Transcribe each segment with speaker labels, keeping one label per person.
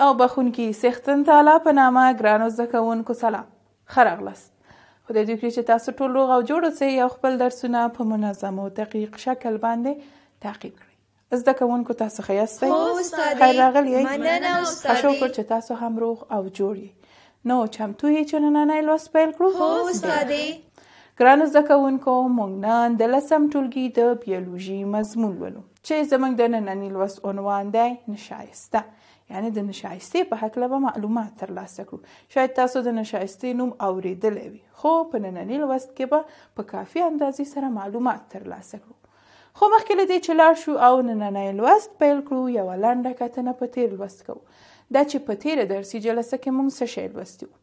Speaker 1: او بخونکي سیختن تعالی په نامه ګرانو زده کوونکو سلام ښه راغلاست خدای دې وکړي چې تاسو ټول روغ او جوړ اوسئ او خپل درسونه په منظم او دقیق شکل باندې تعقیب کړئ زده کوونکو تاسو ښه یاستئ خیر راغلی یئ ښه شکر چې تاسو هم روغ او جوړ یئ نو چمتو یئ چې نننی لوست پیل کړو هو استادې ګرانو زده کوونکو موږ نن د لسم ټولګي د بیولوژي مضمون لولو چې زموږ د ننني لوست عنوان دی نشایسته یعنی د نشایستې په هکله به معلومات ترلاسه کړو شاید تاسو د نشایستې نوم اورېدلی وي خو په ننني لوست کې به په کافي اندازې سره معلومات ترلاسه کړو خو مخکې له دې چې لاړ شو او نننی لوست پیل کړو یوه لنډه کتنه په تیر لوست کوو دا چې په تیره درسي جلسه کې موږ څه شی لوستي وو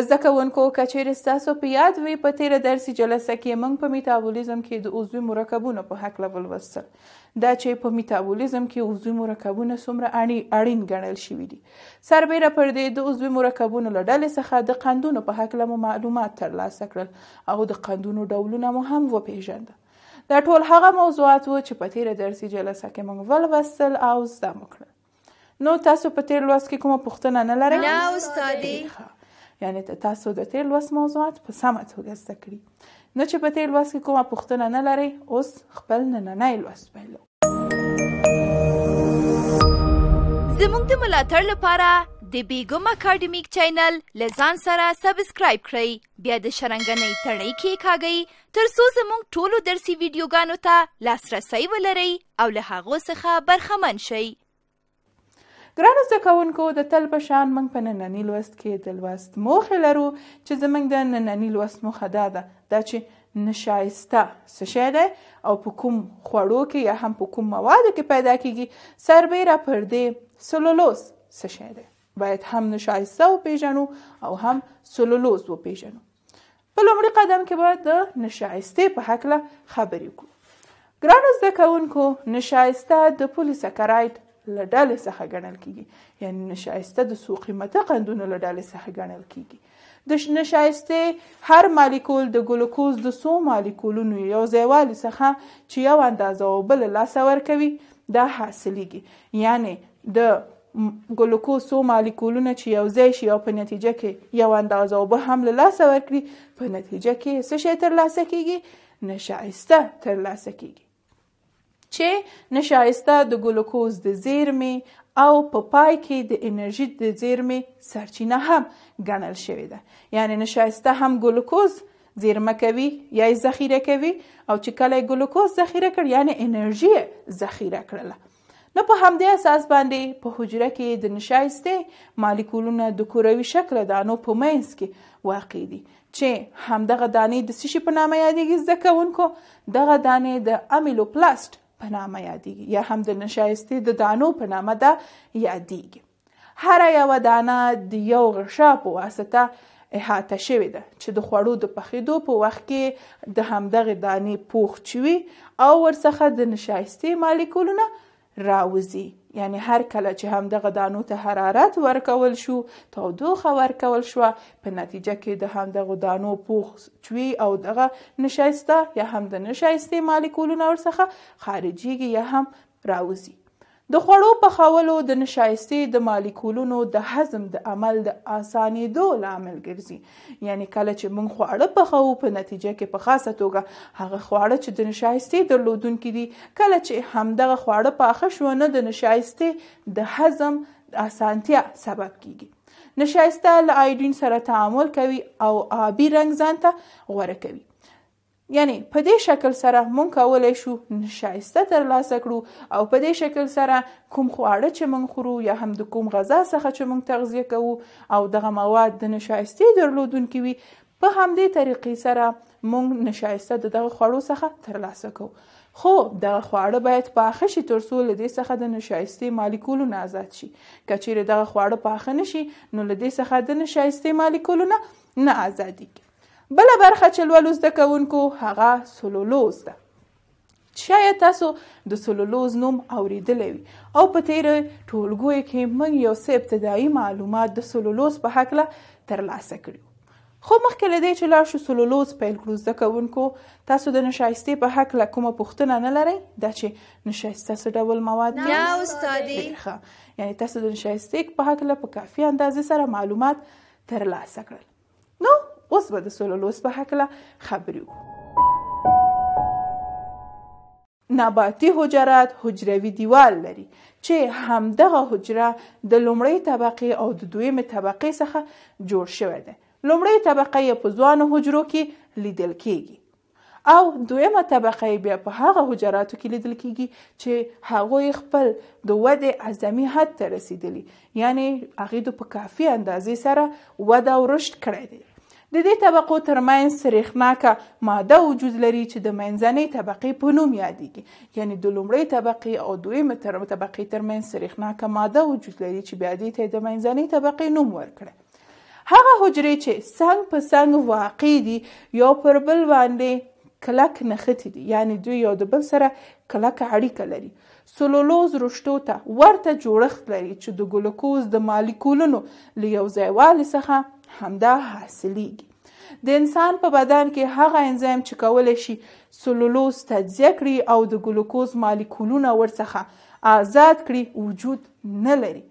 Speaker 1: زده کوونکو که چیرې ستاسو په یاد وي په تیره درسي جلسه کې موږ په میتابولیزم کې د عضوي مرکبونو په هکله ولوستل دا چې په میتابولیزم کې عضوي مرکبونه څومره اړین ګڼل شوي دي سربیره پر دې د عضوي مرکبونو له ډلې څخه د قندونو په هکله مو معلومات ترلاسه کړل او د قندونو ډولونه مو هم وپېژندل دا ټول هغه موضوعات وو چې په تیره درسي جلسه کې موږ ولوستل او زده مو کړل نو تاسو په تیر لوست کې کومه پوښتنه نه لرئ نه استادې یعنی تاسو د تیر لوست موضوعات په سمه توګه زده کړئ نه چې په تیر لوست کې کومه پوښتنه نه لرئ اوس خپل نننی لوست پیلو زموږ د ملاتړ لپاره د بیګم اکاډمیک چینل لزان سره سبسکرایب کړئ بیا د شرنګنۍ تړۍ کې کاږئ تر څو زموږ ټولو درسي ویډیوګانو ته لاسرسی ولرئ او له هغو څخه برخمن شئ ګرانو زده کوونکو د تل په شان موږ په ننني لوست کې د لوست موخې لرو چې زموږ د ننني لوست موخه دا ده دا چې نشایسته څه شی دی او په کوم خوړو کې یا هم په کوم موادو کې پیدا کیږي سربیره پر دې سلولوس څه شی دی باید هم نشایسته وپیژنو او هم سلولوز وپیژنو په لومړي قدم کې به د نشایستې په هکله خبرې وکړو ګرانو زده کوونکو نشایسته د پولیساکرایډ له ډلې څخه ګڼل کیږي یعنی نشایسته د سو قیمته قندونو له ډلې څخه ګڼل کیږي د نشایسته هر مالیکول د ګلوکوز د سو مالیکولونو یو ځایوالي څخه چې یو اندازه او بل لاسه ورکوي دا حاصلېږي یعنی د ګلوکوز څو مالیکولونه چې یو ځای شي او په نتیجه کې یو اندازه اوبه هم له لاسه ورکړي په نتیجه کې څه شی ترلاسه کیږي نشایسته ترلاسه کیږي چې نشایسته د ګلوکوز د زیرمې او په پا پای کې د انرژي د زیرمې سرچینه هم ګڼل شوې ده یعنی نشایسته هم ګلوکوز زیرمه کوي یا ذخیره کوي او چې کله ګلوکوز ذخیره کړ یعنی انرژي ذخیره کړله نو په همدې اساس باندې په حجره کې د نشایسته مالیکولونه د کوروي شکل دانو په منځ کې واقع دي چې همدغه دانې د سشي په نامه یادېږي زده کوونکو دغه دانې د امیلوپلاست په نامه یادیږي یا هم د نشایستې د دانو په نامه ده یادیږي هر یو دانه د یو غشا په واسطه احاطه شوې ده چې د خوړو د پخېدو په وخت کې د همدغه دانې پوخ شوي او ورڅخه د نشایستې مالیکولونه راوځي یعنی هر کله چې همدغه دانو ته حرارت ورکول شو تودوخه ورکول شو په نتیجه کې د همدغه دانو پوخ چوي او دغه نشایسته یا هم د نشایسته مالیکولونه ورڅخه خارجيږي یا هم راوځي د خوړو پخولو د نشایستې د مالیکولونو د هضم د عمل د اسانېدو لامل ګرځي یعنی کله چې موږ خواړه پخوو په نتیجه کې په خاصه توګه هغه خواړه چې د نشایستې درلودونکي دي کله چې همدغه خواړه پاخه شو نه د نشایستې د هضم اسانتیا سبب کیږي نشایسته له آیډین سره تعامل کوي او آبی رنګ ځانته غوره کوي یعنی په دې شکل سره مونږ کولای شو شایسته تر لاسه کړو او په دې شکل سره کوم خواړه چې مونږ خورو یا هم د کوم غذا څخه چې مونږ تغذیه کوو او دغه مواد د نشایستې درلودونکي وي په همدې طریقې سره مونږ نشایسته د دغه خوړو څخه تر لاسه کوو خو دغه خواړه باید پاخه شي تر څو له دې څخه د نشایستې مالیکولو نه آزاد شي که چیرې دغه خواړه پاخه نه شي نو له دې څخه د نشایستې مالیکولو نه نه آزادېږي بله برخه چې لولو زده کوونکو هغه سلولوز ده شاید تاسو د سلولوز نوم اوریدلی وي او په تیره ټولګوی کې موږ یو څه ابتدایي معلومات د سلولوز په هکله ترلاسه کړي خو مخکې له دې چې لاړ شو سلولوز پیل کړو زده کوونکو تاسو د نشایستې په هکله کومه پوښتنه نه لرئ دا چې نشایسته څه ډول مواد نه استادې یعنې تاسو د نشایستې په هکله په کافي اندازې سره معلومات ترلاسه کړل اوس به د سولولوس په هکله خبرې وکړو نباتي حجرات حجروي دیوال لري چې همدغه حجره د لومړۍ طبقې او د دویمې طبقې څخه جوړ شوی دی لومړۍ طبقه یې په ځوانو حجرو کې لیدل کیږي او دویمه طبقه بیا په هغه حجراتو کې لیدل کیږي چې هغوی خپل د ودې اعظمي حد ته رسیدلي یعنی هغې د په کافي اندازې سره وده او رشد کړی دی د دې طبقو ترمنځ سریښناکه ماده وجود لري چې د منځنۍ طبقې په نوم یادیږي یعنی د لومړۍ طبقې او دویمې طبقې ترمنځ سریښناکه ماده وجود لري چې بیا دې ته د منځنۍ طبقې نوم ورکړي هغه حجرې چې څنګ په څنګ واقع دي یو پر بل باندې کلک نښتې دي یعنی دوی یو د بل سره کلک اړیکه لري سلولوز رشتو ته ورته جوړښت لري چې د ګلوکوز د مالیکولونو له یو ځای والي څخه همدا حاصلېږي د انسان په بدن کې هغه انزایم چې کولی شي سلولوز تجزیه کړي او د ګلوکوز مالیکولونه ورڅخه آزاد کړي وجود نه لري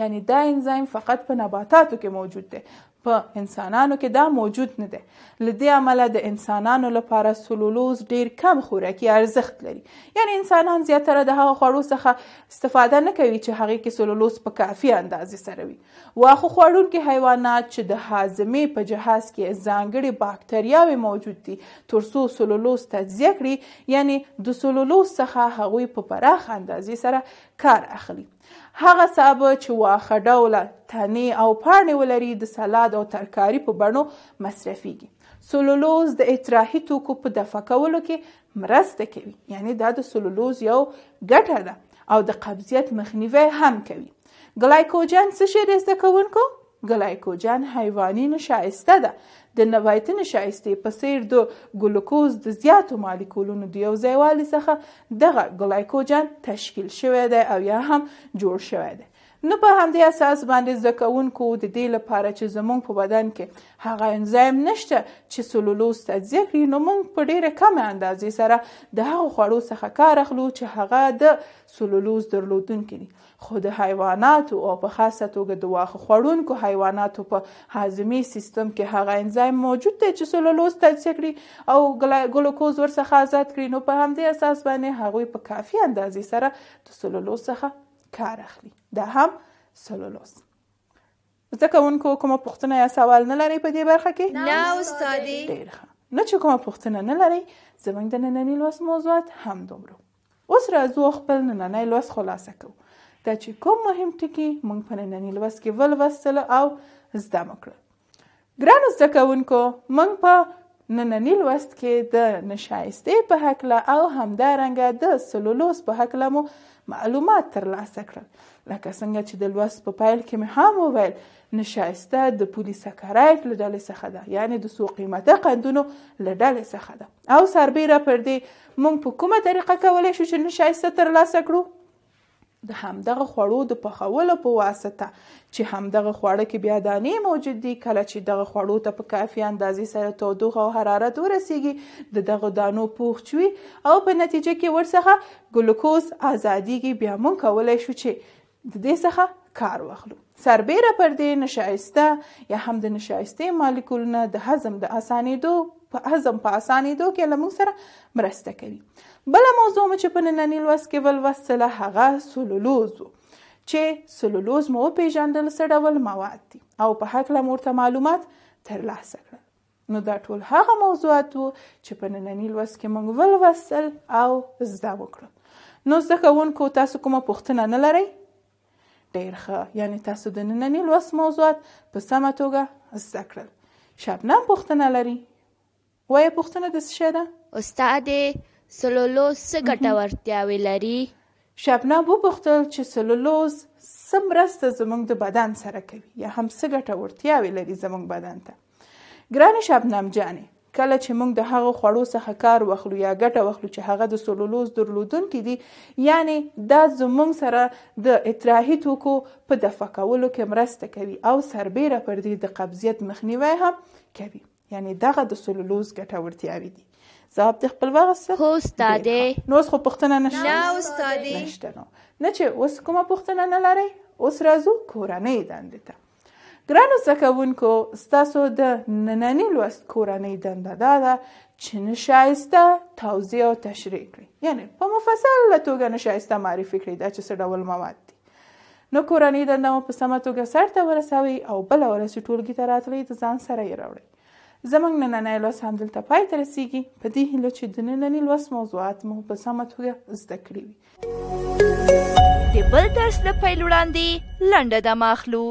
Speaker 1: یعنی دا انزایم فقط په نباتاتو کې موجود دی په انسانانو کې دا موجود نه دی لدې عمله د انسانانو لپاره سلولوز ډیر کم خوراکي ارزښت لري یعنی انسانان زیاتره د هغو خوړو څخه استفاده نه کوي چې هغه کې سلولوز په کافي اندازې سره وي واخو خوړونکي حیوانات چې د هاضمې په جهاز کې ځانګړي باکتریاوي موجود دي ترڅو سلولوز تجزیه کړي یعنی د سلولوز څخه هغوی په پراخ اندازې سره کار اخلي هغه سابه چې واخه ډوله تنې او پاڼې ولري د سلاد او ترکاري په بڼو مصرفیږي سلولوز د اطراحي توکو په دفع کولو کې مرسته کوي یعنی دا د سلولوز یو ګټه ده او د قبضیت مخنیوی هم کوي ګلایکوجن څه شی دی زده کوونکو ګلایکوجن حیواني نشایسته ده د نباتي نشایستې په څیر د ګلوکوز د زیاتو مالیکولونو د یو ځایوالي څخه دغه ګلایکوجن تشکیل شوی دی او یا هم جوړ شوی دی نو په همدې اساس باندې زده کوونکو د دې لپاره چې زمونږ په بدن کې هغه انزایم نشته چې سلولوز تجزیه کړي نو موږ په ډیره کمه اندازې سره د هغو خوړو څخه کار اخلو چې هغه د سلولوز درلودونکي دي خو د حیواناتو او په خاصه توګه د واښه خوړونکو حیواناتو په هاضمي سیستم کې هغه انزایم موجود دی چې سلولوز تجزیه کړي او ګلوکوز ورڅخه آزاد کړي نو په همدې اساس باندې هغوی په کافي اندازې سره د سلولوز څخه کار اخلي دا هم سلولوز زده کوونکو کومه پوښتنه یا سوال نه لرئ په دې برخه کې نه استادې ډېر ښه نه چې کومه پوښتنه نه لرئ زموږ د ننني لوست موضوعات همدومره اوس راځو خپل نننی لوست خلاصه کوو دا چې کوم مهم ټکي موږ په ننني لوست کې ولوستل او زده مو کړل ګرانو زده کوونکو موږ په ننني لوست کې د نشایستې په هکله او همدارنګه د سلولوس په هکله مو معلومات ترلاسه کړل لکه څنګه چې د لوست په پیل کې مې هم وویل نشایسته د پولي سکرایت له ډلې څخه ده یعنی د څو قیمته قندونو له ډلې څخه ده او سربیره پر دې موږ په کومه طریقه کولی شو چې نشایسته ترلاسه کړو د همدغه خوړو د پخولو په واسطه چې همدغه خواړه کې بیا دانې موجود دي کله چې دغه خوړو ته په کافي اندازې سره تودوخه او حرارت ورسیږي د دغه دانو پوخ شوي او په نتیجه کې ورڅخه ګلوکوز آزادیږي بیا موږ کولی شو چې د دې څخه کار واخلو سربیره پر دې نشایسته یا هم د نشایسته مالیکولونه د هضم د اسانېدو په هضم په اسانېدو کې له موږ سره مرسته کوي بل موضوع مو چې په نننی لوست کې ولوستله هغه سلولوز چې سلولوز مو پیژندل څه ډول مواد دي او په هکله مو ورته معلومات ترلاسه کړل نو دا ټول هغه موضوعات وو چې په نننی لوست کې موږ ولوستل او زده وکړل نو زده کوونکو تاسو کومه پوښتنه نه لرئ ډیر ښه یعنی تاسو د نننی لوست موضوعات په سمه توګه زده کړل شبنم پوښتنه لري وایه پوښتنه د څه شي ده استادې سلولوز څه ګټورتیاوې لري شبنم وپوښتل چې سلولوز څه مرسته زموږ د بدن سره کوي یا هم څه ګټورتیاوې لري زموږ بدن ته ګرانې شبنم جانې کله چې موږ د هغه خوړو څخه کار واخلو یا ګټه واخلو چې هغه د سلولوز درلودونکي دي یعنی دا زموږ سره د اطراحي توکو په دفع کولو کې مرسته کوي او سربیره پر دې د قبضیت مخنیوی هم کوي یعنی دغه د سلولوز ګټورتیاوې دي ځواب د خپل وغه څه هو استادې نو اوس خو پښتنه نشته نه استادې نشته نو نه چې اوس کومه پښتنه نه لري اوس راځو کورنۍ دندې ته ګرانو زکوونکو ستاسو د نننی لوست کورنۍ دنده دا ده چې نشایسته توضیح او تشریح کړي یعنی په مفصله توګه نشایسته معرفي کړي دا چې څه ډول مواد دي نو کورنۍ دنده مو په سمه توګه سرته ورسوئ او بله ورځ چې ټولګي ته راتلئ د ځان سره یې راوړئ زموږ نننی لوست همدلته پای ته رسیږي په دې هیله چې د ننني لوست موضوعات مو په سمه توګه زده کړي وي د بل درس د پیل وړاندې لنډه دمه اخلو